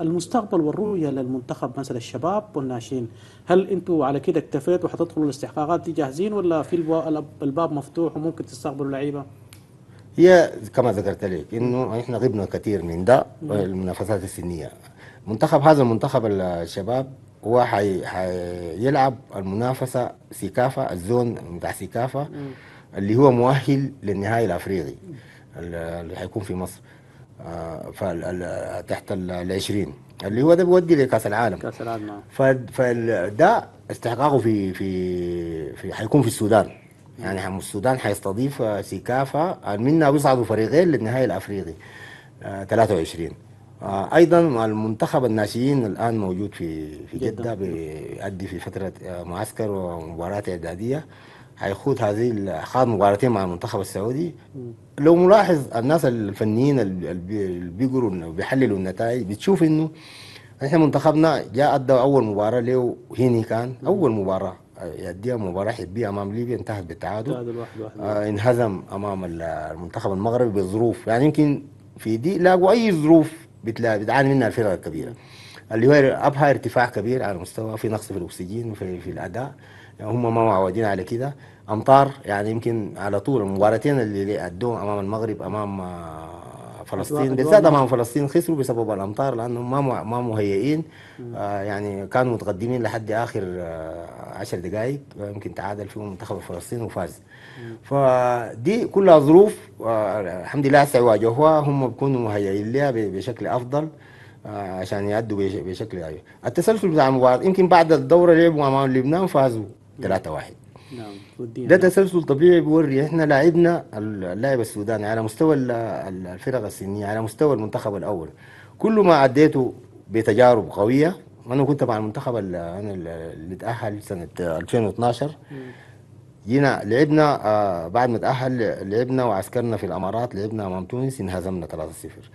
المستقبل والرؤيه للمنتخب مثلا الشباب والناشئين هل انتم على كده اكتفيتوا وحتدخلوا الاستحقاقات دي جاهزين ولا في الباب مفتوح وممكن تستقبلوا لعيبه؟ هي كما ذكرت لك انه احنا غبنا كثير من ده نعم. المنافسات السنيه منتخب هذا المنتخب الشباب هو حي... حيلعب المنافسه سيكافا الزون بتاع سيكافا نعم. اللي هو مؤهل للنهائي الافريقي اللي حيكون في مصر آه، تحت ال 20 اللي هو ده بيودي لكاس العالم كاس العالم نعم آه. فده استحقاقه في في في حيكون في السودان يعني السودان حيستضيف آه، سيكافا منها بيصعدوا فريقين للنهائي الافريقي 23 ايضا المنتخب الناشئين الان موجود في في جده بيؤدي في فتره معسكر ومباراه اعداديه هيخوض هذه خاض مباراتين مع المنتخب السعودي لو ملاحظ الناس الفنيين اللي بيقروا وبيحللوا النتائج بتشوف انه احنا منتخبنا جاء ادى اول مباراه له هيني كان اول مباراه يديها مباراة حبيه أمام ليبيا انتهت بالتعادل آه انهزم أمام المنتخب المغربي بظروف يعني يمكن في دي لاقوا أي ظروف بتعاني منها الفرق الكبيرة اللي هو ابها ارتفاع كبير على مستوى في نقص في الاكسجين وفي في الاداء يعني هم ما معودين على كده امطار يعني يمكن على طول المباراتين اللي ادوهم امام المغرب امام آه، فلسطين بالذات امام فلسطين خسروا بسبب الامطار لانهم ما ما مهيئين آه يعني كانوا متقدمين لحد اخر 10 آه دقائق يمكن تعادل فيهم منتخب فلسطين وفاز فدي كلها ظروف آه الحمد لله هسه يواجهوها هم بيكونوا مهيئين لها بشكل افضل آه، عشان يعدوا بشكل يعني التسلسل بتاع المباراه يمكن بعد الدوره لعبوا امام لبنان فازوا 3 1 نعم ودينا. ده تسلسل طبيعي بيوري احنا لاعبنا اللاعب السوداني على مستوى الفرق السنيه على مستوى المنتخب الاول كل ما عديته بتجارب قويه انا كنت مع المنتخب أنا اللي تاهل سنه 2012 جينا لعبنا آه، بعد ما تاهل لعبنا وعسكرنا في الامارات لعبنا امام تونس انهزمنا 3-0